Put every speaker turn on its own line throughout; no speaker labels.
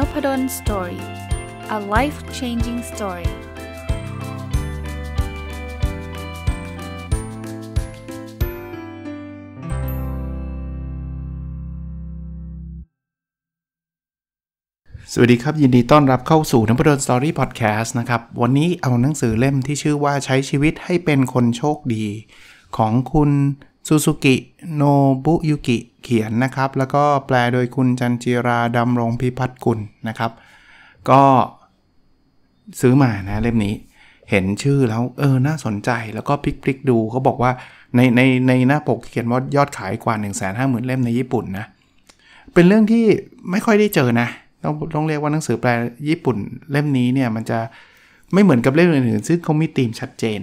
n o p ด d o สตอรี่ a life changing story. สวัสดีครับยินดีต้อนรับเข้าสู่นพดลสตอรี่พอดแคสต์นะครับ วันนี้เอาหนังสือเล่มที่ชื่อว่าใช้ชีวิตให้เป็นคนโชคดีของคุณซูซูกิโนบุยุกิเขียนนะครับ แล้วก็แปลโดยคุณจันจิรา ดำรงพิพัฒน์กุลนะครับ ก็ซื้อมานะเล่มนี้เห็นชื่อแล้ว เออ น่าสนใจแล้วก็พลิก ๆ ดูเขาบอกว่าใน ใน ในหน้าปกเขียนว่า ยอดขายกว่า 1 5 0 0 0 0 เล่มในญี่ปุ่นนะ เป็นเรื่องที่ไม่ค่อยได้เจอนะ ต้องต้องเรียกว่าหนังสือแปลญี่ปุ่นเล่มนี้เนี่ยมันจะไม่เหมือนกับเล่มอื่นๆซึ่งเขามีธีมชัดเจน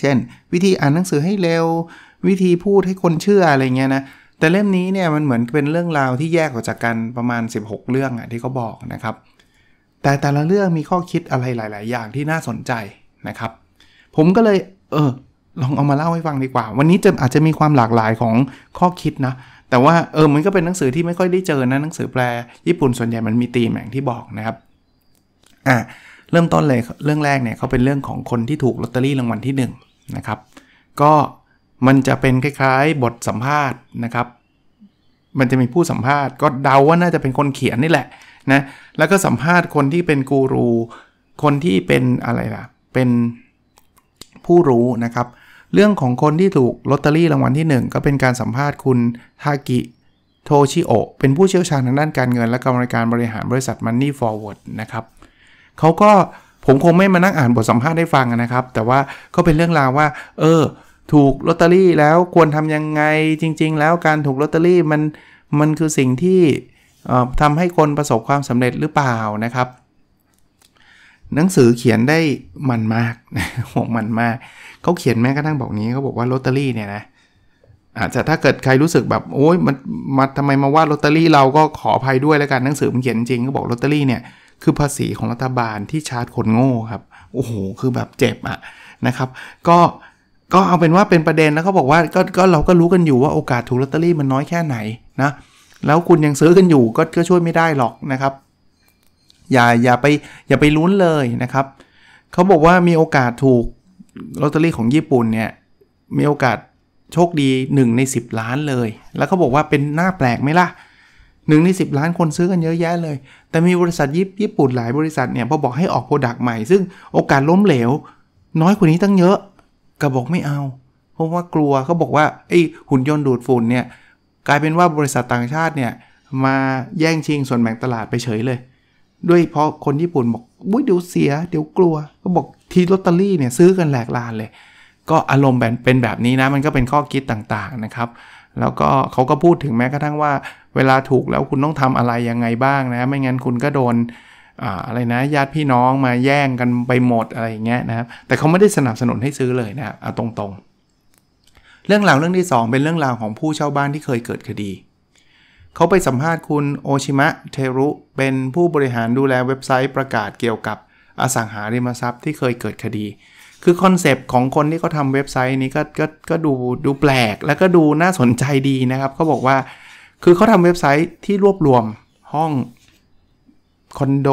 เช่น วิธีอ่านหนังสือให้เร็ววิธีพูดให้คนเชื่ออะไรเงี้ยนะแต่เล่มนี้เนี่ยมันเหมือนเป็นเรื่องราวที่แยกออกจากกันประมาณ 16 เรื่องอะที่เขาบอกนะครับ แต่แต่ละเรื่องมีข้อคิดอะไรหลายๆอย่างที่น่าสนใจนะครับ ผมก็เลยเออลองเอามาเล่าให้ฟังดีกว่า วันนี้จะอาจจะมีความหลากหลายของข้อคิดนะ แต่ว่าเออมันก็เป็นหนังสือที่ไม่ค่อยได้เจอนะหนังสือแปลญี่ปุ่นส่วนใหญ่มันมีตีมอย่างที่บอกนะครับอ่ะเริ่มต้นเลยเรื่องแรกเนี่ยเขาเป็นเรื่องของคนที่ถูกลอตเตอรี่รางวัลที่1นนะครับก็มันจะเป็นคล้ายๆ บทสัมภาษณ์นะครับ มันจะมีผู้สัมภาษณ์ก็เดาว่าน่าจะเป็นคนเขียนนี่แหละนะ แล้วก็สัมภาษณ์คนที่เป็นกูรู คนที่เป็นอะไรล่ะ เป็นผู้รู้นะครับ เรื่องของคนที่ถูกลอตเตอรี่รางวัลที่ 1 ก็เป็นการสัมภาษณ์คุณทากิโทชิโอเป็นผู้เชี่ยวชาญทางด้านการเงินและกรรมการบริหารบริษัทมันนี่ฟอร์เวิร์ดนะครับเขาก็ผมคงไม่มานั่งอ่านบทสัมภาษณ์ได้ฟังนะครับ แต่ว่าก็เป็นเรื่องราวว่า เออถูกลอตเตอรี่แล้วควรทำยังไงจริง ๆ แล้วการถูกลอตเตอรี่มันมันคือสิ่งที่ทำให้คนประสบความสำเร็จหรือเปล่านะครับ หนังสือเขียนได้มันมากห่วงมันมากเขาเขียนแม้กระทั่งบอกนี้เขาบอกว่าลอตเตอรี่เนี่ยนะ อาจจะถ้าเกิดใครรู้สึกแบบโอ้ยมันมาทำไมมาว่าลอตเตอรี่ เราก็ขออภัยด้วยแล้วกันหนังสือมันเขียนจริง ก็บอกลอตเตอรี่เนี่ยคือภาษีของรัฐบาลที่ชาร์จคนโง่ครับโอ้โหคือแบบเจ็บอะนะครับ ก็ก็เอาเป็นว่าเป็นประเด็นแล้วเขาบอกว่าก็ก็เราก็รู้กันอยู่ว่าโอกาสถูกลอตเตอรี่มันน้อยแค่ไหนนะแล้วคุณยังซื้อกันอยู่ก็ก็ช่วยไม่ได้หรอกนะครับ อย่าอย่าไปอย่าไปลุ้นเลยนะครับเขาบอกว่ามีโอกาสถูกลอตเตอรี่ของญี่ปุ่นเนี่ยมีโอกาสโชคดี1ใน10 ล้านเลย แล้วเขาบอกว่าเป็นหน้าแปลกไหมล่ะหนึ่งในสิล้านคนซื้อกันเยอะแยะเลยแต่มีบริษัทญี่ปุ่นหลายบริษัทเนี่ยพอบอกให้ออกโปรดักต์ใหม่ซึ่งโอกาสล้มเหลวน้อยกว่านี้ตั้งเยอะก็บอกไม่เอาเพราะว่ากลัวเขาบอกว่าไอ้หุ่นยนต์ดูดฝุ่นเนี่ยกลายเป็นว่าบริษัทต่างชาติเนี่ย มาแย่งชิงส่วนแบ่งตลาดไปเฉยเลย ด้วยเพราะคนญี่ปุ่นบอกบุ้ยเดี๋ยวเสีย เดี๋ยวกลัว ก็บอกทีลอตเตอรี่เนี่ยซื้อกันแหลกลานเลย ก็อารมณ์แบบเป็นแบบนี้นะ มันก็เป็นข้อคิดต่างๆนะครับ แล้วก็เขาก็พูดถึงแม้กระทั่งว่า เวลาถูกแล้วคุณต้องทำอะไรยังไงบ้างนะ ไม่งั้นคุณก็โดนอะไรนะญาติพี่น้องมาแย่งกันไปหมดอะไรอย่างเงี้ยนะครับแต่เขาไม่ได้สนับสนุนให้ซื้อเลยนะครับเอาตรงๆ เรื่องราวเรื่องที่ 2 เป็นเรื่องราวของผู้เช่าบ้านที่เคยเกิดคดีเขาไปสัมภาษณ์คุณ โอชิมะเทรุเป็นผู้บริหารดูแลเว็บไซต์ประกาศเกี่ยวกับ อสังหาริมทรัพย์ที่เคยเกิดคดี คือคอนเซปต์ของคนที่เขาทำเว็บไซต์นี้ก็ก็ก็ดูดูแปลกแล้วก็ดูน่าสนใจดีนะครับเขาบอกว่าคือเขาทำเว็บไซต์ที่รวบรวมห้องคอนโด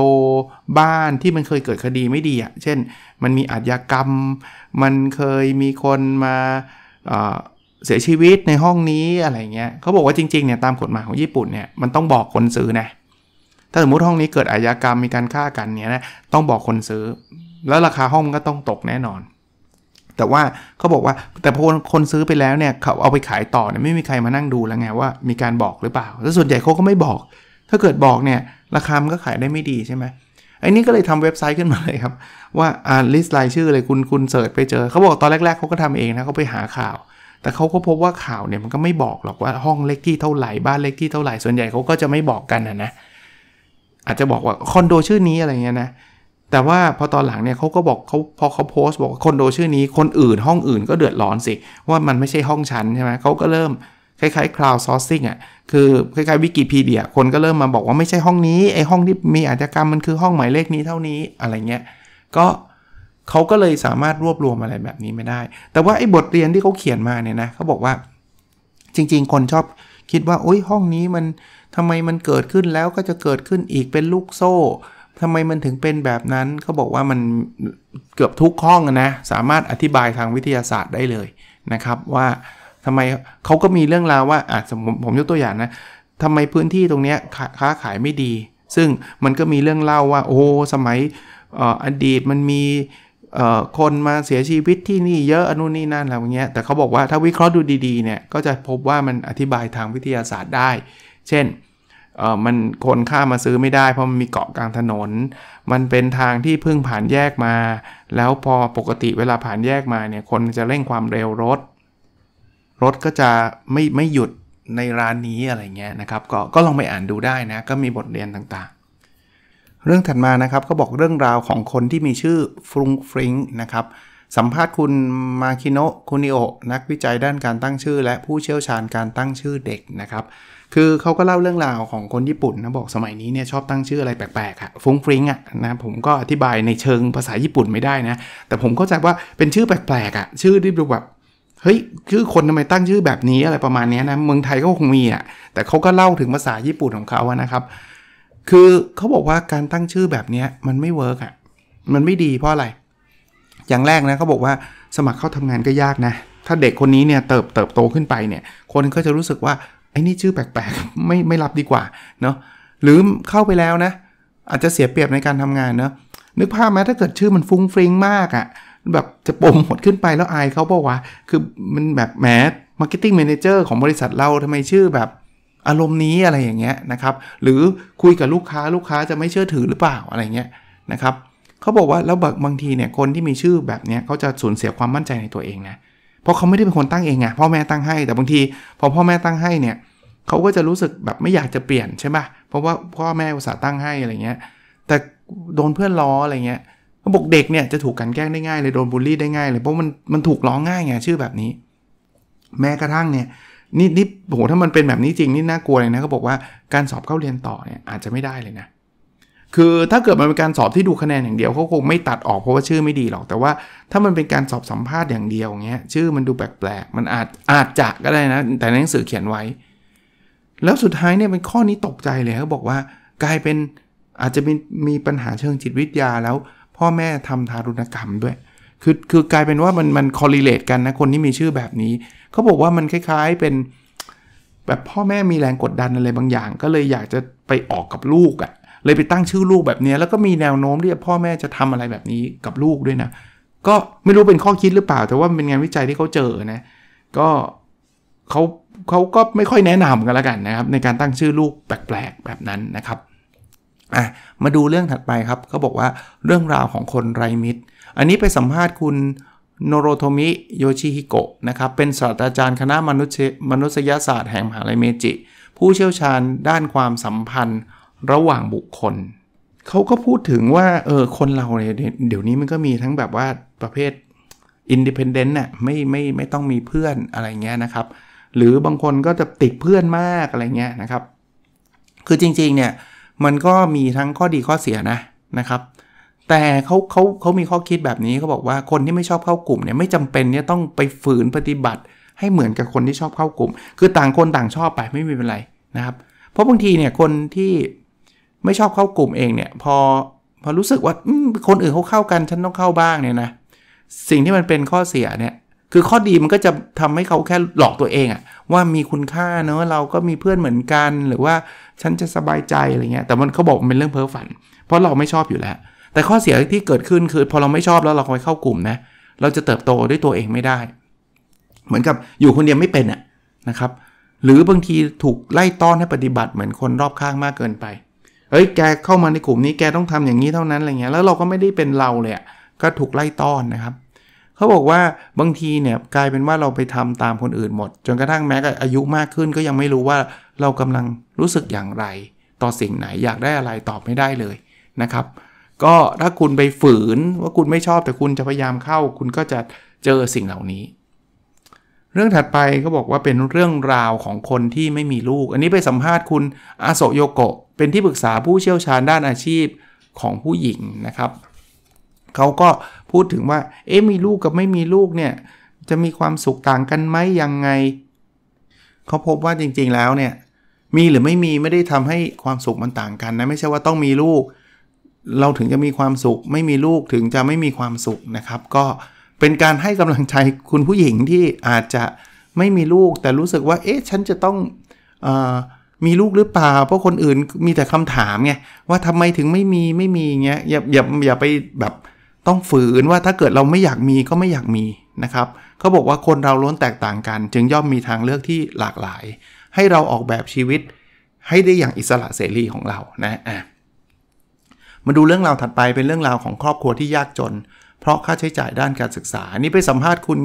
บ้านที่มันเคยเกิดคดีไม่ดีอะ่ะเช่น มันมีอาชญากรรม มันเคยมีคนมาเสียชีวิตในห้องนี้อะไรเงี้ยเขาบอกว่าจริงๆเนี่ยตามกฎหมายของญี่ปุ่นเนี่ยมันต้องบอกคนซื้อนะถ้าสมมติห้องนี้เกิดอาชญากรรมมีการฆ่ากันเนี่ยนะต้องบอกคนซื้อ แล้วราคาห้องก็ต้องตกแน่นอน แต่ว่าเขาบอกว่าแต่พอคนซื้อไปแล้วเนี่ยเขาเอาไปขายต่อเนี่ยไม่มีใครมานั่งดูแล้วไงว่ามีการบอกหรือเปล่าแล้วส่วนใหญ่เขาก็ไม่บอกถ้าเกิดบอกเนี่ยราคา มันก็ขายได้ไม่ดีใช่ไหมไอ้นี่ก็เลยทำเว็บไซต์ขึ้นมาเลยครับ ว่าอ่าลิสต์รายชื่อเลยคุณคุณเสิร์ชไปเจอเขาบอกตอนแรก ๆ เขาก็ทำเองนะเขาไปหาข่าว แต่เขาก็พบว่าข่าวเนี่ยมันก็ไม่บอก หรอกว่าห้องเล็กที่เท่าไหร่ บ้านเล็กที่เท่าไหร่ส่วนใหญ่เขาก็จะไม่บอกกันนะนะอาจจะบอกว่าคอนโดชื่อนี้อะไรเงี้ยนะแต่ว่าพอตอนหลังเนี่ยเขาก็บอกเขาพอเขาโพสต์บอกคอนโดชื่อนี้ คนอื่นห้องอื่นก็เดือดร้อนสิว่ามันไม่ใช่ห้องชั้นใช่ไหมเขาก็เริ่มคล้ายๆ cloud sourcing อ่ะคือคล้ายๆวิกิพีเดียคนก็เริ่มมาบอกว่าไม่ใช่ห้องนี้ไอห้องที่มีอาจกรรมมันคือห้องหมายเลขนี้เท่านี้อะไรเงี้ยก็เขาก็เลยสามารถรวบรวมอะไรแบบนี้ไม่ได้ แต่ว่าไอบทเรียนที่เขาเขียนมาเนี่ยนะเขาบอกว่า จริง ๆ คนชอบคิดว่าโอ้ยห้องนี้มันทำไมมันเกิดขึ้นแล้วก็จะเกิดขึ้นอีกเป็นลูกโซ่ทำไมมันถึงเป็นแบบนั้นเขาบอกว่ามันเกือบทุกห้องนะสามารถอธิบายทางวิทยาศาสตร์ได้เลยนะครับว่าทำไมเขาก็มีเรื่องราวว่าอ่ะสมมติผมยกตัวอย่างนะ ทำไมพื้นที่ตรงนี้ค้าขายไม่ดี ซึ่งมันก็มีเรื่องเล่าว่าโอ้สมัยอดีตมันมีคนมาเสียชีวิตที่นี่เยอะอนุนี่นั่นอะไรอย่างเงี้ยแต่เขาบอกว่าถ้าวิเคราะห์ดูดีๆเนี่ย ก็จะพบว่ามันอธิบายทางวิทยาศาสตร์ได้ เช่นมันคนข้ามาซื้อไม่ได้เพราะมันมีเกาะกลางถนน มันเป็นทางที่เพิ่งผ่านแยกมา แล้วพอปกติเวลาผ่านแยกมาเนี่ยคนจะเร่งความเร็วรถรถก็จะไม่ไม่หยุดในร้านนี้อะไรเงี้ยนะครับก็ก็ลองไปอ่านดูได้นะก็มีบทเรียนต่างๆ เรื่องถัดมานะครับก็บอกเรื่องราวของคนที่มีชื่อฟรุงฟริงนะครับสัมภาษณ์คุณมาคิโนะคุนิโอนักวิจัยด้านการตั้งชื่อและผู้เชี่ยวชาญการตั้งชื่อเด็กนะครับ คือเขาก็เล่าเรื่องราวของคนญี่ปุ่นนะบอกสมัยนี้เนี่ยชอบตั้งชื่ออะไรแปลกๆอะฟุงฟริงอะนะผมก็อธิบายในเชิงภาษาญี่ปุ่นไม่ได้นะแต่ผมเข้าใจว่าเป็นชื่อแปลกๆอะชื่อที่ดูแบบเฮ้ยชื่อคนทำไมตั้งชื่อแบบนี้อะไรประมาณนี้นะเมืองไทยก็คงมีอ่ะแต่เขาก็เล่าถึงภาษาญี่ปุ่นของเขาอะนะครับ คือเขาบอกว่าการตั้งชื่อแบบนี้มันไม่เวิร์กอ่ะมันไม่ดีเพราะอะไรอย่างแรกนะเขาบอกว่าสมัครเข้าทำงานก็ยากนะ ถ้าเด็กคนนี้เนี่ยเติบเติบโตขึ้นไปเนี่ยคนก็จะรู้สึกว่าไอ้นี่ชื่อแปลกๆไม่ไม่รับดีกว่าเนาะหรือเข้าไปแล้วนะ อาจจะเสียเปรียบในการทำงานเนาะนึกภาพไหมถ้าเกิดชื่อมันฟุ้งฟริ้งมากอะ่ะแบบจะปมหมดขึ้นไปแล้วอายเขาเปล่าวะคือมันแบบแหมมาร์เก็ตติ้งแมเนเจอร์ของบริษัทเราทำไมชื่อแบบอารมณ์นี้อะไรอย่างเงี้ยนะครับหรือคุยกับลูกค้า ลูกค้าจะไม่เชื่อถือหรือเปล่าอะไรเงี้ยนะครับเขาบอกว่า แล้วบางทีเนี่ยคนที่มีชื่อแบบเนี้ยเขาจะสูญเสียความมั่นใจในตัวเองนะ เพราะเขาไม่ได้เป็นคนตั้งเองไงพ่อแม่ตั้งให้แต่บางที พอพ่อแม่ตั้งให้เนี่ยเขาก็จะรู้สึกแบบไม่อยากจะเปลี่ยนใช่ไหมเพราะว่าพ่อแม่อุตส่าห์ตั้งให้อะไรเงี้ยแต่โดนเพื่อนล้ออะไรเงี้ยเขาบอกเด็กเนี่ยจะถูกกันแกล้งได้ง่ายเลยโดนบูลลี่ได้ง่ายเลยเพราะมันมันถูกล้อง่ายไงชื่อแบบนี้ แม้กระทั่งเนี่ยนี่นี่โหถ้ามันเป็นแบบนี้จริงนี่น่ากลัวเลยนะเขาบอกว่าการสอบเข้าเรียนต่อเนี่ยอาจจะไม่ได้เลยนะ คือถ้าเกิดมันเป็นการสอบที่ดูคะแนนอย่างเดียวเขาคงไม่ตัดออกเพราะว่าชื่อไม่ดีหรอก แต่ว่าถ้ามันเป็นการสอบสัมภาษณ์อย่างเดียวเงี้ย ชื่อมันดูแปลกๆมันอาจอาจจะก็ได้นะแต่ในหนังสือเขียนไว้ แล้วสุดท้ายเนี่ยเป็นข้อนี้ตกใจเลยเขาบอกว่ากลายเป็นอาจจะมีมีปัญหาเชิงจิตวิทยาแล้วพ่อแม่ทำทารุณกรรมด้วย คือ คือกลายเป็นว่ามัน มันคอลลีเลตกันนะ คนที่มีชื่อแบบนี้ เขาบอกว่ามันคล้ายๆ เป็น แบบพ่อแม่มีแรงกดดันอะไรบางอย่าง ก็เลยอยากจะไปออกกับลูกอะ่ะ เลยไปตั้งชื่อลูกแบบนี้ แล้วก็มีแนวโน้มที่พ่อแม่จะทำอะไรแบบนี้กับลูกด้วยนะ ก็ไม่รู้เป็นข้อคิดหรือเปล่า แต่ว่าเป็นงานวิจัยที่เขาเจอนะ ก็เขาเขาก็ไม่ค่อยแนะนำกันแล้วกันนะครับในการตั้งชื่อลูกแปลกๆแบบนั้นนะครับอ่ะมาดูเรื่องถัดไปครับเขาบอกว่าเรื่องราวของคนไรมิตร อันนี้ไปสัมภาษณ์คุณโนโรโทมิโยชิฮิโกะนะครับ เป็นศาสตราจารย์คณะมนุษย์มนุษยศาสตร์แห่งมหาลัยเมจิ ผู้เชี่ยวชาญด้านความสัมพันธ์ระหว่างบุคคล เขาก็พูดถึงว่าเออคนเราเนี่ยเดี๋ยวนี้มันก็มีทั้งแบบว่าประเภทอินดิเพนเดนต์น่ะไม่ไม่ไม่ต้องมีเพื่อนอะไรเงี้ยนะครับ หรือบางคนก็จะติดเพื่อนมากอะไรเงี้ยนะครับ คือจริงๆเนี่ยมันก็มีทั้งข้อดีข้อเสียนะนะครับ แต่เขาเขาเขามีข้อคิดแบบนี้เขาบอกว่าคนที่ไม่ชอบเข้ากลุ่มเนี่ยไม่จำเป็นเนี่ยต้องไปฝืนปฏิบัติให้เหมือนกับคนที่ชอบเข้ากลุ่ม คือต่างคนต่างชอบไปไม่มีเป็นไรนะครับ เพราะบางทีเนี่ย คนที่ไม่ชอบเข้ากลุ่มเองเนี่ย พอพอรู้สึกว่าคนอื่นเขาเข้ากันฉันต้องเข้าบ้างเนี่ยนะสิ่งที่มันเป็นข้อเสียเนี่ยคือข้อดีมันก็จะทำให้เขาแค่หลอกตัวเองอะว่ามีคุณค่าเนอะเราก็มีเพื่อนเหมือนกันหรือว่าฉันจะสบายใจอะไรเงี้ยแต่มันเขาบอกมันเป็นเรื่องเพ้อฝัน เพราะเราไม่ชอบอยู่แล้ว แต่ข้อเสียที่เกิดขึ้นคือพอเราไม่ชอบแล้วเราคอยเข้ากลุ่มนะเราจะเติบโตด้วยตัวเองไม่ได้ เหมือนกับอยู่คนเดียวไม่เป็นอะนะครับ หรือบางทีถูกไล่ต้อนให้ปฏิบัติเหมือนคนรอบข้างมากเกินไปเฮ้ยแกเข้ามาในกลุ่มนี้แกต้องทำอย่างนี้เท่านั้นอะไรเงี้ยแล้วเราก็ไม่ได้เป็นเราเลยก็ถูกไล่ต้อนนะครับเขาบอกว่าบางทีเนี่ยกลายเป็นว่าเราไปทำตามคนอื่นหมด จนกระทั่งแม้กับอายุมากขึ้นก็ยังไม่รู้ว่าเรากำลังรู้สึกอย่างไร ต่อสิ่งไหนอยากได้อะไรตอบไม่ได้เลยนะครับ ก็ถ้าคุณไปฝืนว่าคุณไม่ชอบแต่คุณจะพยายามเข้า คุณก็จะเจอสิ่งเหล่านี้ เรื่องถัดไปเขาบอกว่าเป็นเรื่องราวของคนที่ไม่มีลูก อันนี้ไปสัมภาษณ์คุณอาโศโยโกะเป็นที่ปรึกษาผู้เชี่ยวชาญด้านอาชีพของผู้หญิงนะครับเขาก็พูดถึงว่าเอ๊ะมีลูกกับไม่มีลูกเนี่ย จะมีความสุขต่างกันไหมยังไงเขาพบว่าจริงๆแล้วเนี่ย มีหรือไม่มีไม่ได้ทำให้ความสุขมันต่างกันนะ ไม่ใช่ว่าต้องมีลูก เราถึงจะมีความสุข ไม่มีลูกถึงจะไม่มีความสุขนะครับ ก็เป็นการให้กำลังใจคุณผู้หญิงที่อาจจะไม่มีลูก แต่รู้สึกว่าเอ๊ะฉันจะต้องอมีลูกหรือเปล่า เพราะคนอื่นมีแต่คำถามไงว่าทำไมถึงไม่มีไม่มีเงี้ยอย่าอย่าอย่าไปแบบต้องฝืนว่าถ้าเกิดเราไม่อยากมีก็ไม่อยากมีนะครับเขาบอกว่าคนเราล้วนแตกต่างกัน จึงย่อมมีทางเลือกที่หลากหลาย ให้เราออกแบบชีวิตให้ได้อย่างอิสระเสรีของเรานะอ่ะมาดูเรื่องราวถัดไปเป็นเรื่องราวของครอบครัวที่ยากจน เพราะค่าใช้จ่ายด้านการศึกษา นี่ไปสัมภาษณ์คุณ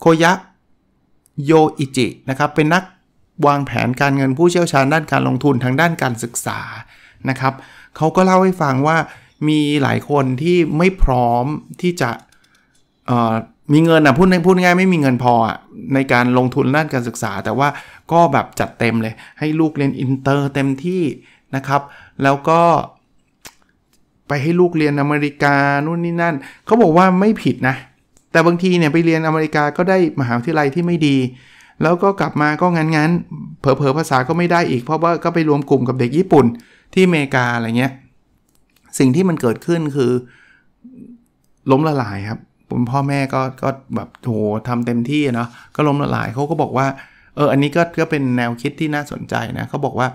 โคยะโยอิจินะครับเป็นนักวางแผนการเงินผู้เชี่ยวชาญด้านการลงทุนทางด้านการศึกษานะครับเขาก็เล่าให้ฟังว่ามีหลายคนที่ไม่พร้อมที่จะมีเงินอ่ะพูดพูดง่ายไม่มีเงินพออ่ะในการลงทุนด้านการศึกษา แต่ว่าก็แบบจัดเต็มเลย ให้ลูกเรียนอินเตอร์เต็มที่นะครับ แล้วก็ไปให้ลูกเรียนอเมริกานู่นนี่นั่นเขาบอกว่าไม่ผิดนะ แต่บางทีเนี่ยไปเรียนอเมริกาก็ได้มหาวิทยาลัยที่ไม่ดี แล้วก็กลับมาก็งั้นๆเผลอภาษาก็ไม่ได้อีกเพราะว่าก็ไปรวมกลุ่มกับเด็กญี่ปุ่นที่อเมริกาอะไรเงี้ยสิ่งที่มันเกิดขึ้นคือล้มละลายครับ ผมพ่อแม่ก็ก็แบบโหทำเต็มที่เนาะก็ล้มละลายเขาก็บอกว่าเอออันนี้ก็ก็เป็นแนวคิดที่น่าสนใจนะเขาบอกว่า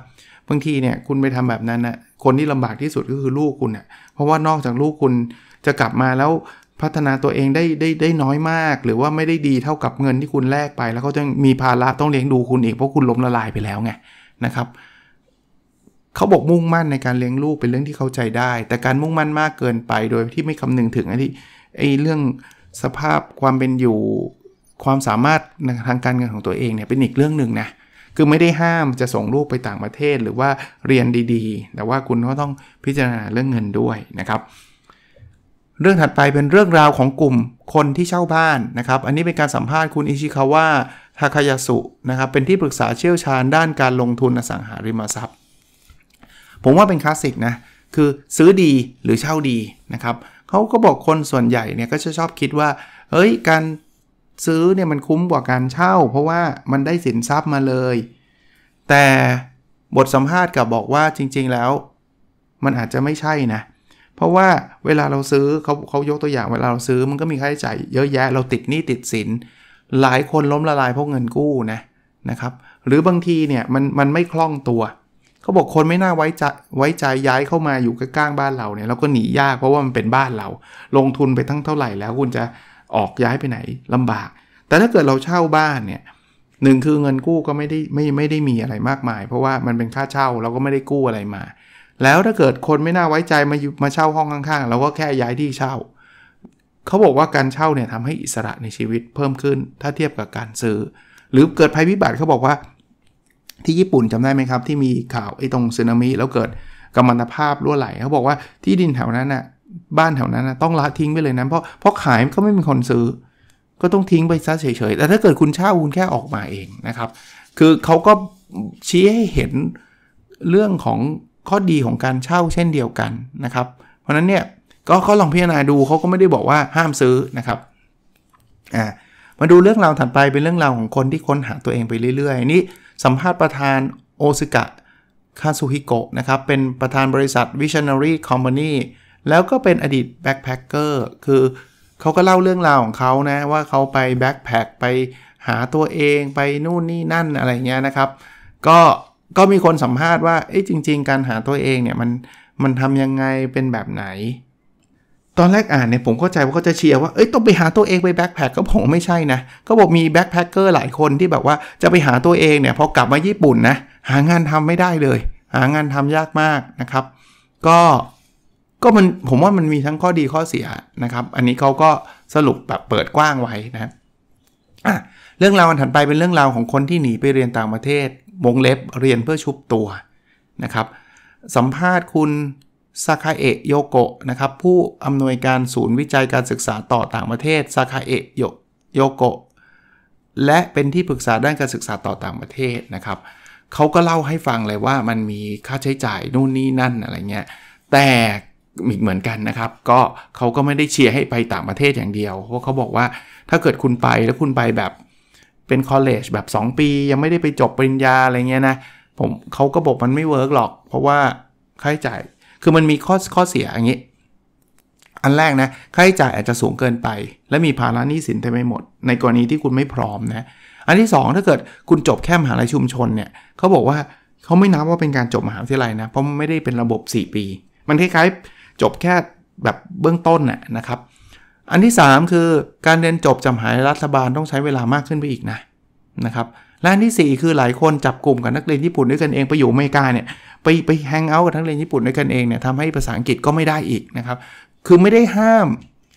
บางทีเนี่ยคุณไปทำแบบนั้นนะคนที่ลำบากที่สุดก็คือลูกคุณเนะ่ยเพราะว่านอกจากลูกคุณจะกลับมาแล้วพัฒนาตัวเองได้ได้ได้น้อยมาก หรือว่าไม่ได้ดีเท่ากับเงินที่คุณแลกไป แล้วเขาจะมีภาระต้องเลี้ยงดูคุณอีกเพราะคุณล้มละลายไปแล้วไงนะครับเขาบอกมุ่งมั่นในการเลี้ยงลูกเป็นเรื่องที่เข้าใจได้ แต่การมุ่งมั่นมากเกินไปโดยที่ไม่คำนึงถึงไอ้ที่ไอ้เรื่องสภาพความเป็นอยู่ความสามารถทางการเงินของตัวเองเนี่ยเป็นอีกเรื่องหนึ่งนะ คือไม่ได้ห้ามจะส่งลูกไปต่างประเทศหรือว่าเรียนดีๆ แต่ว่าคุณก็ต้องพิจารณาเรื่องเงินด้วยนะครับ เรื่องถัดไปเป็นเรื่องราวของกลุ่มคนที่เช่าบ้านนะครับ อันนี้เป็นการสัมภาษณ์คุณอิชิคาวะทาคายาสุนะครับ เป็นที่ปรึกษาเชี่ยวชาญ ด้านการลงทุนอสังหาริมทรัพย์ผมว่าเป็นคลาสสิกนะ คือซื้อดีหรือเช่าดีนะครับ เขาก็บอกคนส่วนใหญ่เนี่ยก็จะชอบคิดว่า เฮ้ยการซื้อเนี่ยมันคุ้มกว่าการเช่า เพราะว่ามันได้สินทรัพย์มาเลย แต่บทสัมภาษณ์กับบอกว่าจริงๆแล้ว มันอาจจะไม่ใช่นะ เพราะว่าเวลาเราซื้อเขาเขายกตัวอย่าง เวลาเราซื้อมันก็มีค่าใช้จ่ายเยอะแยะเราติดหนี้ติดสิน หลายคนล้มละลายเพราะเงินกู้นะนะครับ หรือบางทีเนี่ยมันมันไม่คล่องตัวเขาบอกคนไม่น่าไว้ใจ ไว้ใจย้ายเข้ามาอยู่ใกล้ๆบ้านเราเนี่ยเราก็หนียากเพราะว่ามันเป็นบ้านเราลงทุนไปทั้งเท่าไหร่แล้วคุณจะออกย้ายไปไหนลำบาก แต่ถ้าเกิดเราเช่าบ้านเนี่ยหนึ่งคือเงินกู้ก็ไม่ได้ไม่ไม่ได้มีอะไรมากมาย เพราะว่ามันเป็นค่าเช่าเราก็ไม่ได้กู้อะไรมา แล้วถ้าเกิดคนไม่น่าไว้ใจมามาเช่าห้องข้างๆเราก็แค่ย้ายที่เช่า เขาบอกว่าการเช่าเนี่ยทำให้อิสระในชีวิตเพิ่มขึ้น ถ้าเทียบกับการซื้อหรือเกิดภัยพิบัติเขาบอกว่าที่ญี่ปุ่นจำได้ไหมครับที่มีข่าวไอ้ตรงสึนามิแล้วเกิดกำมมันภาพรั่วไหลเขาบอกว่าที่ดินแถวนั้นน่ะบ้านแถวนั้นนะต้องละทิ้งไปเลยนะ เพราะเพราะขายก็ไม่มีคนซื้อ ก็ต้องทิ้งไปซะเฉยๆแต่ถ้าเกิดคุณเช่าคุณแค่ออกมาเองนะครับ คือเขาก็ชี้ให้เห็นเรื่องของข้อดีของการเช่าเช่นเดียวกันนะครับเพราะนั้นเนี่ยก็ก็ลองพิจารณาดูเขาก็ไม่ได้บอกว่าห้ามซื้อนะครับอ่ามาดูเรื่องราวถัดไปเป็นเรื่องราวของคนที่ค้นหาตัวเองไปเรื่อยๆ นี่สัมภาษณ์ประธานโอซึกะ คาซุฮิโกะนะครับ เป็นประธานบริษัท Visionary Company แล้วก็เป็นอดีตแบ็คแพคเกอร์ คือเขาก็เล่าเรื่องราวของเขานะ ว่าเขาไปแบ็คแพคไปหาตัวเองไปนู่นนี่นั่นอะไรเงี้ยนะครับ ก็ ก็มีคนสัมภาษณ์ว่าเอ้จริง ๆ การหาตัวเองเนี่ยมัน มันทำยังไงเป็นแบบไหนตอนแรกอ่านเนี่ยผมเข้าใจว่าเขาจะเชียร์ว่าเอ้ยต้องไปหาตัวเองไปแบ็คแพคก็ผมไม่ใช่นะ ก็บอกมีแบ็คแพคเกอร์หลายคนที่แบบว่าจะไปหาตัวเองเนี่ยพอกลับมาญี่ปุ่นนะ หางานทำไม่ได้เลย หางานทำยากมากนะครับ ก็ก็มันผมว่ามันมีทั้งข้อดีข้อเสียนะครับ อันนี้เขาก็สรุปแบบเปิดกว้างไว้นะอ่ะเรื่องราวอันถัดไปเป็นเรื่องราวของคนที่หนีไปเรียนต่างประเทศ วงเล็บเรียนเพื่อชุบตัวนะครับ สัมภาษณ์คุณซาคาเอะโยโกะนะครับผู้อำนวยการศูนย์วิจัยการศึกษาต่อต่างประเทศซาคาเอะโยโกะและเป็นที่ปรึกษาด้านการศึกษาต่อต่างประเทศนะครับเขาก็เล่าให้ฟังเลยว่ามันมีค่าใช้จ่ายนู่นนี่ นั่นอะไรเงี้ยแต่เหมือนกันนะครับก็เขาก็ไม่ได้เชียร์ให้ไปต่างประเทศอย่างเดียว เพราะเขาบอกว่าถ้าเกิดคุณไปแล้วคุณไปแบบเป็นคอลเลจแบบ 2 ปี ยังไม่ได้ไปจบปริญญาอะไรเงี้ยนะผมเขาก็บอกมันไม่เวิร์กหรอกเพราะว่าค่าใช้จ่ายคือมันมีข้อข้อเสียอย่างนี้ อันแรกนะค่าใช้จ่ายอาจจะสูงเกินไป และมีภาระหนี้สินเต็ไมไปหมด ในกรณีที่คุณไม่พร้อมนะ อันที่ 2 ถ้าเกิดคุณจบแค่มหาลัยชุมชนเนี่ยเขาบอกว่าเขาไม่นับว่าเป็นการจบมหาวิทยาลัยนะเพราะไม่ได้เป็นระบบ 4 ปี มันคล้ายๆ จบแค่แบบเบื้องต้นน่ะนะครับ อันที่ 3 คือ การเรียนจบจำหายรัฐบาลต้องใช้เวลามากขึ้นไปอีกนะนะครับและอันที่ 4 คือหลายคนจับกลุ่มกับนักเรียนญี่ปุ่นด้วยกันเองไปอยู่อเมริกาเนี่ยไปไปแฮงเอาท์กับนักเรียนญี่ปุ่นด้วยกันเองเนี่ยทำให้ภาษาอังกฤษก็ไม่ได้อีกนะครับ คือไม่ได้ห้าม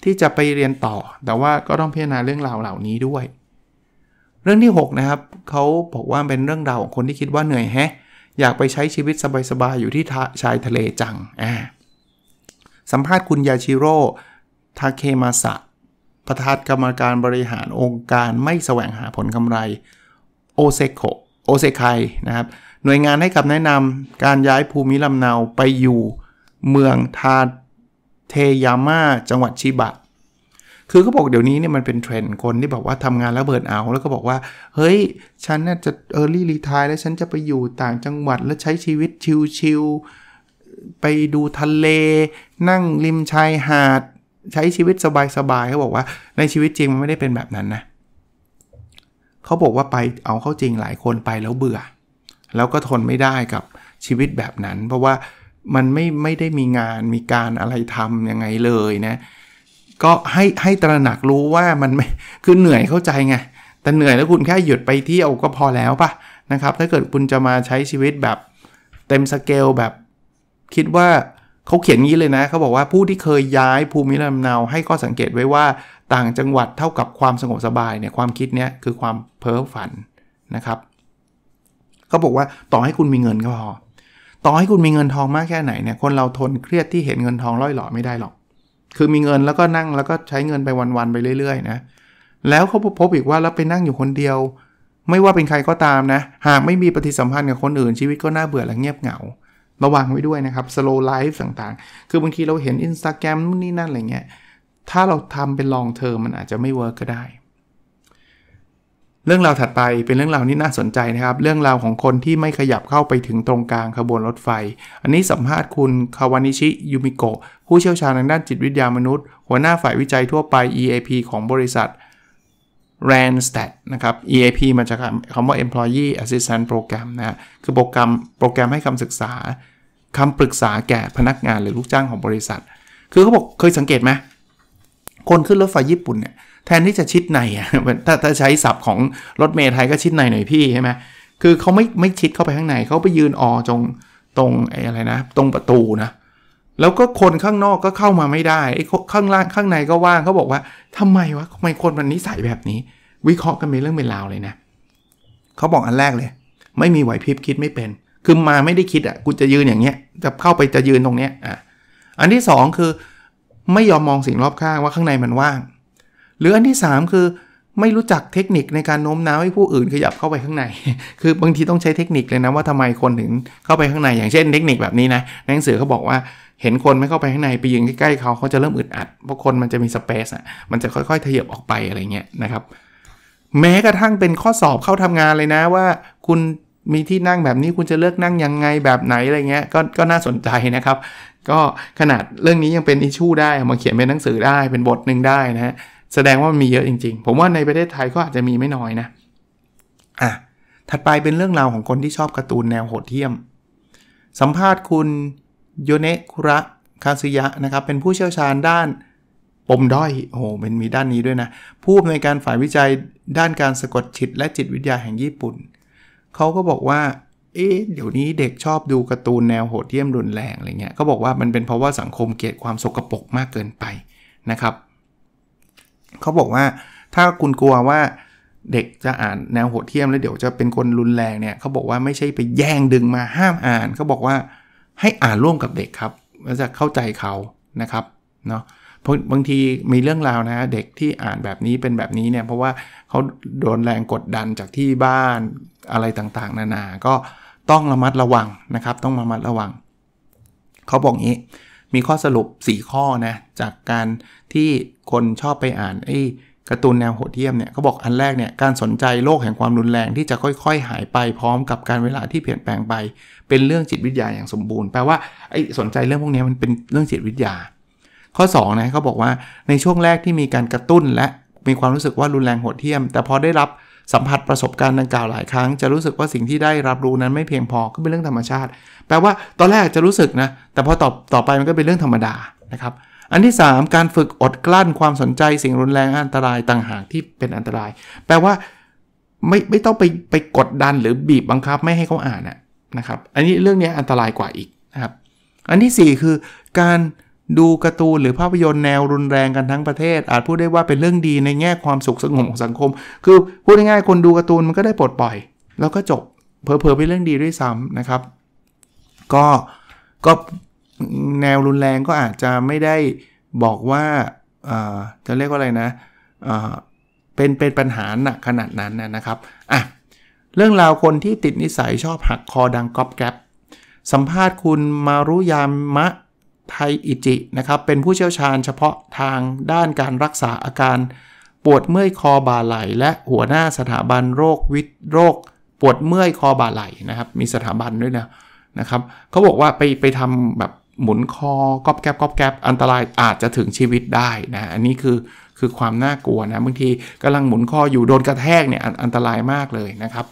ที่จะไปเรียนต่อ แต่ว่าก็ต้องพิจารณาเรื่องราวเหล่านี้ด้วย เรื่องที่ 6 นะครับเขาบอกว่าเป็นเรื่องราวของคนที่คิดว่าเหนื่อยแฮะอยากไปใช้ชีวิตสบายๆอยู่ที่ชายทะเลจังอ่าสัมภาษณ์คุณยาชิโร่ทาเคมาสะประธานกรรมการบริหารองค์การไม่แสวงหาผลกำไรโอเซโคโอเซไคนะครับ หน่วยงานให้คำแนะนำการย้ายภูมิลำเนาไปอยู่เมืองทาเทยาม่า จังหวัดชิบะ คือเขาบอกเดี๋ยวนี้เนี่ยมันเป็นเทรนด์คนที่บอกว่าทำงานแล้วเบิร์นเอาแล้วก็บอกว่า เฮ้ย ฉันน่าจะเออร์ลี่รีทายแล้วฉันจะไปอยู่ต่างจังหวัดแล้วใช้ชีวิตชิลๆไปดูทะเล นั่งริมชายหาด ใช้ชีวิตสบายๆ เขาบอกว่าในชีวิตจริงมันไม่ได้เป็นแบบนั้นนะเเขาบอกว่าไปเอาเข้าจริงหลายคนไปแล้วเบื่อ แล้วก็ทนไม่ได้กับชีวิตแบบนั้น เพราะว่ามันไม่ไม่ได้มีงานมีการอะไรทำยังไงเลยนะก็ให้ให้ตระหนักรู้ว่ามันไม่คือเหนื่อยเข้าใจไงแต่เหนื่อยแล้วคุณแค่หยุดไปเที่ยวก็พอแล้วปะนะครับถ้าเกิดคุณจะมาใช้ชีวิตแบบเต็มสเกลแบบ คิดว่าเขาเขียนงี้เลยนะเขาบอกว่าผู้ที่เคยย้ายภูมิลำเนาให้ก็สังเกตไว้ว่าต่างจังหวัดเท่ากับความสงบสบายเนี่ยความคิดเนี้ยคือความเพ้อฝันนะครับเขาบอกว่าต่อให้คุณมีเงินก็พอต่อให้คุณมีเงินทองมากแค่ไหนเนี่ยคนเราทนเครียดที่เห็นเงินทองล่อยหล่อไม่ได้หรอก คือมีเงินแล้วก็นั่งแล้วก็ใช้เงินไปวันๆไปเรื่อยๆนะแล้วเขาพบอีกว่า แล้วไปนั่งอยู่คนเดียว ไม่ว่าเป็นใครก็ตามนะหากไม่มีปฏิสัมพันธ์กับคนอื่น ชีวิตก็น่าเบื่อและเงียบเหงาระวังไว้ด้วยนะครับ slow life ต่างๆ คือบางทีเราเห็นอินสตาแกรมนู่นนี่นั่นอะไรเงี้ยถ้าเราทำเป็นลองเทอมมันอาจจะไม่เวิร์กก็ได้ เรื่องราวถัดไปเป็นเรื่องราวนี้น่าสนใจนะครับ เรื่องราวของคนที่ไม่ขยับเข้าไปถึงตรงกลางขบวนรถไฟ อันนี้สัมภาษณ์คุณคาวานิชิยูมิโกะผู้เชี่ยวชาญทางด้านจิตวิทยามนุษย์ หัวหน้าฝ่ายวิจัยทั่วไป EAP ของบริษัท r a n s t a t นะครับ EAP มาจากคำว่า Employee Assistance Program นะ คือโปรแกรมโปรแกรมให้คำศึกษาคำปรึกษาแก่พนักงานหรือลูกจ้างของบริษัท คือเขาบอกเคยสังเกตไหมคนขึ้นรถไฟญี่ปุ่นเนี่ยแทนที่จะชิดในอ่ะถ้าถ้าใช้ศัพท์ของรถเมล์ไทยก็ชิดในหน่อยพี่ใช่ไหมคือเขาไม่ไม่ชิดเข้าไปข้างใน เขาไปยืนออตรงตรงอะไรนะ ตรงประตูนะแล้วก็คนข้างนอกก็เข้ามาไม่ได้้ข้างล่างข้างในก็ว่างเขาบอกว่าทำไมวะทำไมคนมันนิสัยแบบนี้ วิเคราะห์กันเป็นเรื่องเป็นราวเลยนะเขาบอกอันแรกเลยไม่มีไหวพริบคิดไม่เป็น คือมาไม่ได้คิดอ่ะกูจะยืนอย่างเงี้ยจะเข้าไปจะยืนตรงเนี้ยอ่ะอันที่2คือไม่ยอมมองสิ่งรอบข้างว่าข้างในมันว่างหรืออันที่ 3 คือไม่รู้จักเทคนิคในการโน้มน้าวให้ผู้อื่นขยับเข้าไปข้างใน คือบางทีต้องใช้เทคนิคเลยนะว่าทำไมคนถึงเข้าไปข้างในอย่างเช่น เทคนิคแบบนี้นะหนังสือเขาบอกว่าเห็นคนไม่เข้าไปข้างในไปยืนใกล้ๆเขาเขาจะเริ่มอึดอัดเพราะคนมันจะมีสเปซอ่ะมันจะค่อยๆทะเยบออกไปอะไรเงี้ยนะครับ แม้กระทั่งเป็นข้อสอบเข้าทำงานเลยนะว่า คุณมีที่นั่งแบบนี้คุณจะเลือกนั่งยังไงแบบไหนอะไรเงี้ยก็ก็น่าสนใจนะครับก็ขนาดเรื่องนี้ยังเป็นอิชูได้มาเขียนเป็นหนังสือได้เป็นบทหนึ่งได้นะฮะแสดงว่ามันมีเยอะจริงๆ ผมว่าในประเทศไทยก็อาจจะมีไม่น้อยนะอ่ะถัดไปเป็นเรื่องราวของคนที่ชอบการ์ตูนแนวโหดเที่ยม สัมภาษณ์คุณโยเนะคุระคาซุยะนะครับ เป็นผู้เชี่ยวชาญด้านปมด้อยโอ้โหเป็นมีด้านนี้ด้วยนะ ผู้อำนวยการฝ่ายวิจัยด้านการสะกดจิตและจิตวิทยาแห่งญี่ปุ่นเขาก็บอกว่าเอ๊ะเดี๋ยวนี้เด็กชอบดูการ์ตูนแนวโหดเยี่ยมรุนแรงอะไรเงี้ยเขาบอกว่ามันเป็นเพราะว่าสังคมเกลียดความสกปรกมากเกินไปนะครับ เขาบอกว่าถ้าคุณกลัวว่าเด็กจะอ่านแนวโหดเที่ยมแล้วเดี๋ยวจะเป็นคนรุนแรงเนี่ยเขาบอกว่าไม่ใช่ไปแย่งดึงมาห้ามอ่านเขาบอกว่าให้อ่านร่วมกับเด็กครับแล้วจะเข้าใจเขานะครับเนาะ เพราะบางทีมีเรื่องราวนะเด็กที่อ่านแบบนี้เป็นแบบนี้เนี่ยเพราะว่าเขาโดนแรงกดดันจากที่บ้านอะไรต่างๆ นานา ก็ต้องระมัดระวังนะครับต้องระมัดระวัง เขาบอกงี้มีข้อสรุป 4 ข้อนะจากการที่คนชอบไปอ่านไอ้การ์ตูนแนวโหดเยี่ยมเนี่ยเขาบอกอันแรกเนี่ยการสนใจโลกแห่งความรุนแรงที่จะค่อย ๆ หายไป พร้อมกับการเวลาที่เปลี่ยนแปลงไป เป็นเรื่องจิตวิทยาอย่างสมบูรณ์ แปลว่าไอ้สนใจเรื่องพวกนี้มันเป็นเรื่องจิตวิทยา ข้อ2นะเขาบอกว่าในช่วงแรกที่มีการกระตุ้นและมีความรู้สึกว่ารุนแรงโหดเยี่ยม แต่พอได้รับสัมผัสประสบการณ์ดังกล่าวหลายครั้งจะรู้สึกว่าสิ่งที่ได้รับรู้นั้นไม่เพียงพอก็เป็นเรื่องธรรมชาติ แปลว่าตอนแรกจะรู้สึกนะแต่พอตอบต่อไปมันก็เป็นเรื่องธรรมดานะครับอันที่ 3 การฝึกอดกลั้นความสนใจ สิ่งรุนแรงอันตรายต่างหากที่เป็นอันตราย แปลว่าไม่ไม่ต้องไปไปกดดันหรือบีบบังคับไม่ให้เขาอ่านนะครับอันนี้เรื่องนี้อันตรายกว่าอีกนะครับอันที่4คือ การดูการ์ตูนหรือภาพยนตร์แนวรุนแรงกันทั้งประเทศ อาจพูดได้ว่าเป็นเรื่องดีในแง่ความสุขสงบของสังคม คือพูดง่ายๆคนดูการ์ตูนมันก็ได้ปลดปล่อย แล้วก็จบเพอเพอเป็นเรื่องดีด้วยซ้ำนะครับก็ก็แนวรุนแรงก็อาจจะไม่ได้บอกว่าจะเรียกว่าอะไรนะเป็นเป็นปัญหาหนักขนาดนั้นนะครับอ่ะเรื่องราวคนที่ติดนิสัยชอบหักคอดังก๊อบแก๊บสัมภาษณ์คุณมารุยามะไทอิจินะครับ เป็นผู้เชี่ยวชาญเฉพาะทางด้านการรักษาอาการปวดเมื่อยคอบ่าไหล่ และหัวหน้าสถาบันโรควิตโรค ปวดเมื่อยคอบ่าไหล่นะครับมีสถาบันด้วยนะนะครับเขาบอกว่าไปไปทำแบบหมุนคอกอบแกบกอบแกบอันตรายอาจจะถึงชีวิตได้นะอันนี้คือคือความน่ากลัวนะบางที กำลังหมุนคออยู่โดนกระแทกเนี่ยอันตรายมากเลยนะครับ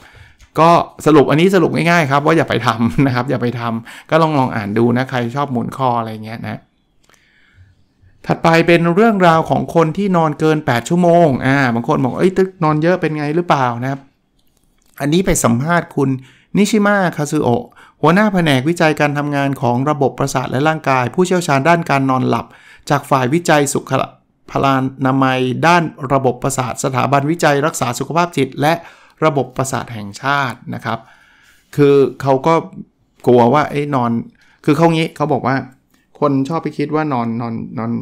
ก็สรุปอันนี้สรุปง่ายๆครับ ว่าอย่าไปทำนะครับ อย่าไปทำก็ลองลองอ่านดูนะ ใครชอบหมุนคออะไรเงี้ยนะ ถัดไปเป็นเรื่องราวของคนที่นอนเกิน 8 ชั่วโมงอ่าบางคนบอก เอ้ยตึกนอนเยอะเป็นไงหรือเปล่านะครับ อันนี้ไปสัมภาษณ์คุณนิชิมาคาซูโอะหัวหน้าแผนกวิจัยการทำงานของระบบประสาท และร่างกายผู้เชี่ยวชาญด้านการนอนหลับ จากฝ่ายวิจัยสุขพลานามัยด้านระบบประสาทสถาบันวิจัยรักษาสุขภาพจิตและระบบประสาทแห่งชาตินะครับ คือเขาก็กลัวว่าไอ้นอน คือเขางี้เขาบอกว่า คนชอบไปคิดว่านอนนอนนอน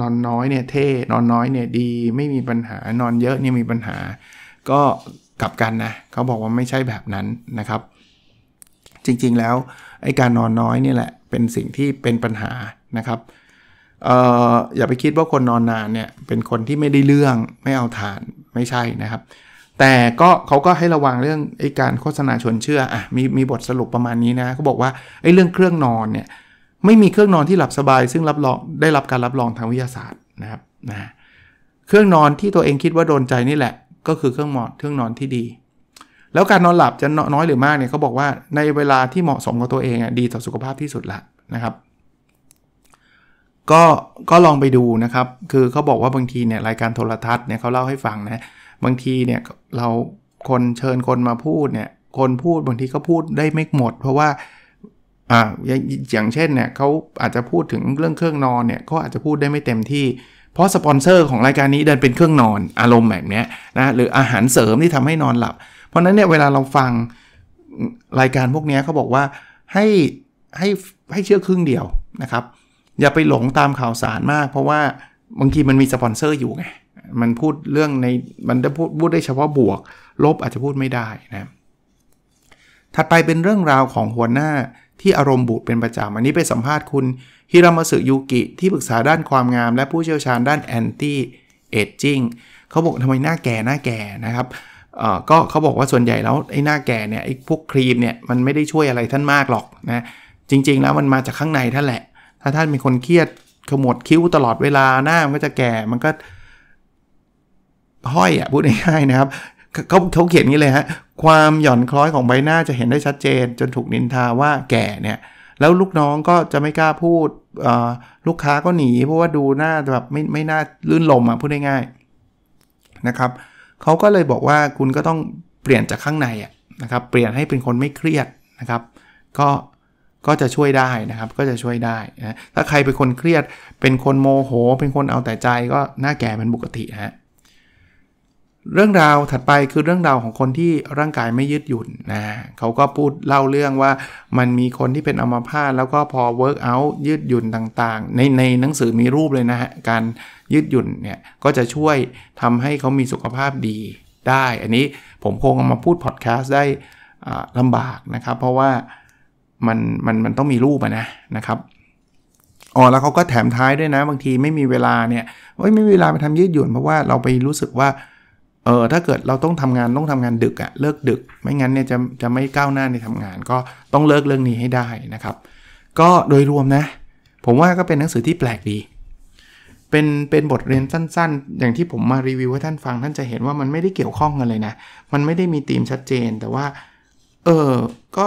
นอนน้อยเนี่ยเท่นอนน้อยเนี่ยดีไม่มีปัญหานอนเยอะเนี่ยมีปัญหาก็กลับกันนะเขาบอกว่าไม่ใช่แบบนั้นนะครับ จริงๆแล้วไอ้การนอนน้อยเนี่ยแหละ เป็นสิ่งที่เป็นปัญหานะครับอออย่าไปคิดว่าคนนอนนานเนี่ยเป็นคนที่ไม่ได้เรื่อง ไม่เอาทานไม่ใช่นะครับแต่ก็เขาก็ให้ระวังเรื่องไอ้การโฆษณาชวนเชื่ออ่ะมีมีบทสรุปประมาณนี้นะเขาบอกว่าไอ้เรื่องเครื่องนอนเนี่ยไม่มีเครื่องนอนที่หลับสบาย ซึ่งรับรองได้รับการรับรองทางวิทยาศาสตร์นะครับนะเครื่องนอนที่ตัวเองคิดว่าโดนใจนี่แหละ ก็คือเครื่องหมอนเครื่องนอนที่ดี แล้วการนอนหลับจะน้อยหรือมากเนี่ยเขาบอกว่าในเวลาที่เหมาะสมกับตัวเองอ่ะดีต่อสุขภาพที่สุดละนะครับก็ก็ลองไปดูนะครับคือเขาบอกว่าบางทีเนี่ยรายการโทรทัศน์เนี่ยเขาเล่าให้ฟังนะบางทีเนี่ย เราคนเชิญคนมาพูดเนี่ยคนพูดบางทีก็พูดได้ไม่หมด เพราะว่าออย่างเช่นเนี่ยเขาอาจจะพูดถึงเรื่องเครื่องนอนเนี่ยก็อาจจะพูดได้ไม่เต็มที่ เพราะสปอนเซอร์ของรายการนี้เดินเป็นเครื่องนอนอารมณ์แบบเนี้ยนะหรืออาหารเสริมที่ทำให้นอนหลับ เพราะนั้นเนี่ยเวลาเราฟังรายการพวกนี้เขาบอกว่า ให้ให้ให้เชื่อครึ่งเดียวนะครับอย่าไปหลงตามข่าวสารมากเพราะว่าบางทีมันมีสปอนเซอร์อยู่ไงมันพูดเรื่องในมันได้พูดพูดได้เฉพาะบวก ลบอาจจะพูดไม่ได้นะถัดไปเป็นเรื่องราวของหัวหน้าที่อารมณ์บูดเป็นประจำอันนี้ไปสัมภาษณ์คุณฮิรามาสึยูกิที่ปรึกษาด้านความงามและผู้เชี่ยวชาญด้านแอนตี้เอจจิ้งเขาบอกทำไมหน้าแก่หน้าแก่นะครับก็เขาบอกว่าส่วนใหญ่แล้ว ไอ้หน้าแก่เนี่ยไอ้พวกครีมเนี่ยมันไม่ได้ช่วยอะไรท่านมากหรอกนะ จริง ๆ แล้วมันมาจากข้างในท่านแหละ ถ้าท่านเป็นคนเครียดขมวดคิ้วตลอดเวลาหน้ามันก็จะแก่ มันก็ห้อยอ่ะพูดง่ายๆนะครับเขาเขาเขียนงี้เลยฮะความหย่อนคล้อยของใบหน้าจะเห็นได้ชัดเจนจนถูกนินทาว่าแก่เนี่ย แล้วลูกน้องก็จะไม่กล้าพูดลูกค้าก็หนีเพราะว่าดูหน้าแบบไม่ไม่น่าลื่นลมอ่ะพูดง่ายๆนะครับเขาก็เลยบอกว่าคุณก็ต้องเปลี่ยนจากข้างในอ่ะนะครับเปลี่ยนให้เป็นคนไม่เครียดนะครับ ก็ก็จะช่วยได้นะครับก็จะช่วยได้นะถ้าใครเป็นคนเครียดเป็นคนโมโห เป็นคนเอาแต่ใจก็หน้าแก่เป็นปกติฮนะเรื่องราวถัดไปคือเรื่องราวของคนที่ร่างกายไม่ยืดหยุ่นนะเขาก็พูดเล่าเรื่องว่ามันมีคนที่เป็นอัมพาตแล้วก็พอเวิร์กอัลยืดหยุ่นต่าง ๆ ในในหนังสือมีรูปเลยนะฮะการยืดหยุ่นเนี่ยก็จะช่วยทำให้เขามีสุขภาพดีได้ อันนี้ผมคงเอามาพูดพอดแคสต์ได้ลำบากนะครับ เพราะว่ามันมันมันต้องมีรูปนะ นะครับอ๋อแล้วเขาก็แถมท้ายด้วยนะ บางทีไม่มีเวลาเนี่ยโอ้ยไม่มีเวลาไปทำยืดหยุ่นเพราะว่าเราไปรู้สึกว่าเออถ้าเกิดเราต้องทำงานต้องทำงานดึกอะเลิกดึก ไม่งั้นเนี่ยจะจะไม่ก้าวหน้าในทำงาน ก็ต้องเลิกเรื่องนี้ให้ได้นะครับ ก็โดยรวมนะ ผมว่าก็เป็นหนังสือที่แปลกดี เป็นเป็นบทเรียนสั้นๆ อย่างที่ผมมารีวิวให้ท่านฟัง ท่านจะเห็นว่ามันไม่ได้เกี่ยวข้องกันเลยนะ มันไม่ได้มีธีมชัดเจน แต่ว่า เออก็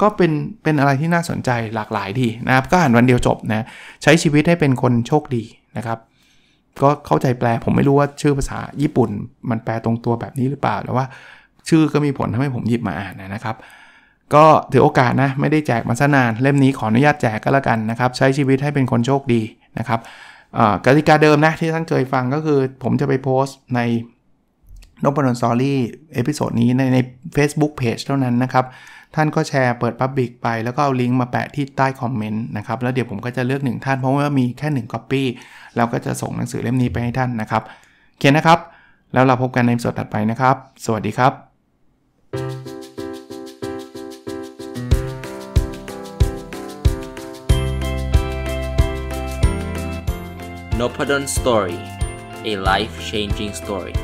ก็เป็นเป็นอะไรที่น่าสนใจหลากหลายดีนะครับ ก็อ่านวันเดียวจบนะใช้ชีวิตให้เป็นคนโชคดีนะครับก็เข้าใจแปลผมไม่รู้ว่าชื่อภาษาญี่ปุ่น มันแปลตรงตัวแบบนี้หรือเปล่าแต่ว่าชื่อก็มีผลทำให้ผมหยิบมาอ่านนะครับ ก็ถือโอกาสนะไม่ได้แจกมาซะนานเล่มนี้ขออนุญาตแจกก็แล้วกันนะครับ ใช้ชีวิตให้เป็นคนโชคดีนะครับกติกาเดิมนะ ที่ท่านเคยฟังก็คือ ผมจะไปโพสต์ในนบนนสอรี่เอพิโซดนี้ในใน Facebook Page เท่านั้นนะครับท่านก็แชร์เปิด Public ไปแล้วก็เอาลิงก์มาแปะที่ใต้คอมเมนต์นะครับ แล้วเดี๋ยวผมก็จะเลือกหนึ่งท่านเพราะว่ามีแค่1 Copy เราก็จะส่งหนังสือเล่มนี้ไปให้ท่านนะครับเขียนนะครับ แล้วเราพบกันในสดถัดไปนะครับ สวัสดีครับ n o p a d o n Story a life changing story